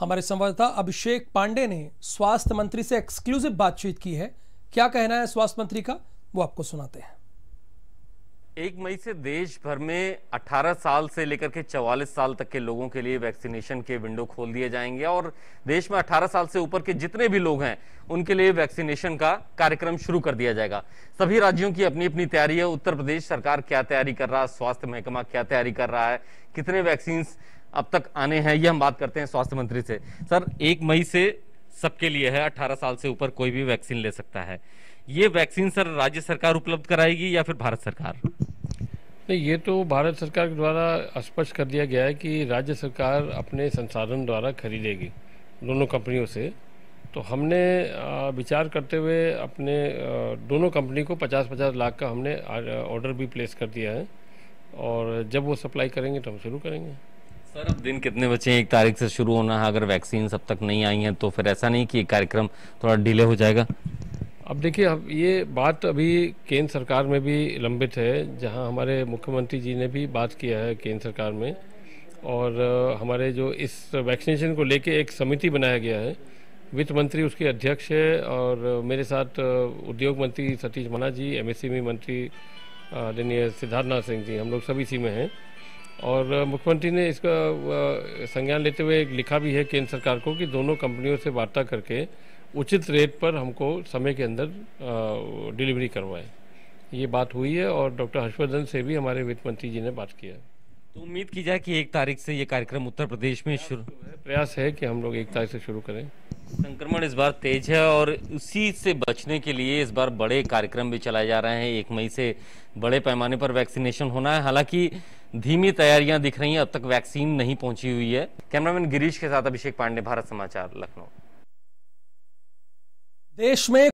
हमारे संवाददाता अभिषेक पांडे ने स्वास्थ्य मंत्री से एक्सक्लूसिव बातचीत की है क्या कहना है स्वास्थ्य मंत्री का वो आपको सुनाते हैं एक मई से देश भर में 18 साल से लेकर के 44 साल तक के लोगों के लिए वैक्सीनेशन के विंडो खोल दिए जाएंगे और देश में 18 साल से ऊपर के जितने भी लोग हैं उनके लिए वैक्सीनेशन का कार्यक्रम शुरू कर दिया जाएगा सभी राज्यों की अपनी अपनी तैयारी है उत्तर प्रदेश सरकार क्या तैयारी कर रहा है स्वास्थ्य महकमा क्या तैयारी कर रहा है कितने वैक्सीन अब तक आने हैं ये हम बात करते हैं स्वास्थ्य मंत्री से सर एक मई से सबके लिए है अठारह साल से ऊपर कोई भी वैक्सीन ले सकता है ये वैक्सीन सर राज्य सरकार उपलब्ध कराएगी या फिर भारत सरकार नहीं ये तो भारत सरकार द्वारा स्पष्ट कर दिया गया है कि राज्य सरकार अपने संसाधन द्वारा खरीदेगी दोनों कंपनियों से तो हमने विचार करते हुए अपने दोनों कंपनी को 50-50 लाख का हमने ऑर्डर भी प्लेस कर दिया है और जब वो सप्लाई करेंगे तो हम शुरू करेंगे सर अब दिन कितने बचे हैं एक तारीख से शुरू होना है अगर वैक्सीन अब तक नहीं आई है तो फिर ऐसा नहीं कि कार्यक्रम थोड़ा डिले हो जाएगा अब देखिए अब ये बात अभी केंद्र सरकार में भी लंबित है जहां हमारे मुख्यमंत्री जी ने भी बात किया है केंद्र सरकार में और हमारे जो इस वैक्सीनेशन को लेके एक समिति बनाया गया है वित्त मंत्री उसके अध्यक्ष है और मेरे साथ उद्योग मंत्री सतीश मना जी एम e मंत्री आदरणीय सिद्धार्थनाथ सिंह जी हम लोग सभी इसी में हैं और मुख्यमंत्री ने इसका संज्ञान लेते हुए लिखा भी है केंद्र सरकार को कि दोनों कंपनियों से वार्ता करके उचित रेट पर हमको समय के अंदर डिलीवरी करवाएं ये बात हुई है और डॉक्टर हर्षवर्धन से भी हमारे वित्त मंत्री जी ने बात किया तो उम्मीद की जाए कि एक तारीख से ये कार्यक्रम उत्तर प्रदेश में शुरू प्रयास है कि हम लोग एक तारीख से शुरू करें संक्रमण इस बार तेज है और उसी से बचने के लिए इस बार बड़े कार्यक्रम भी चलाए जा रहे हैं एक मई से बड़े पैमाने पर वैक्सीनेशन होना है हालांकि धीमी तैयारियां दिख रही हैं अब तक वैक्सीन नहीं पहुंची हुई है कैमरामैन गिरीश के साथ अभिषेक पांडे भारत समाचार लखनऊ देश में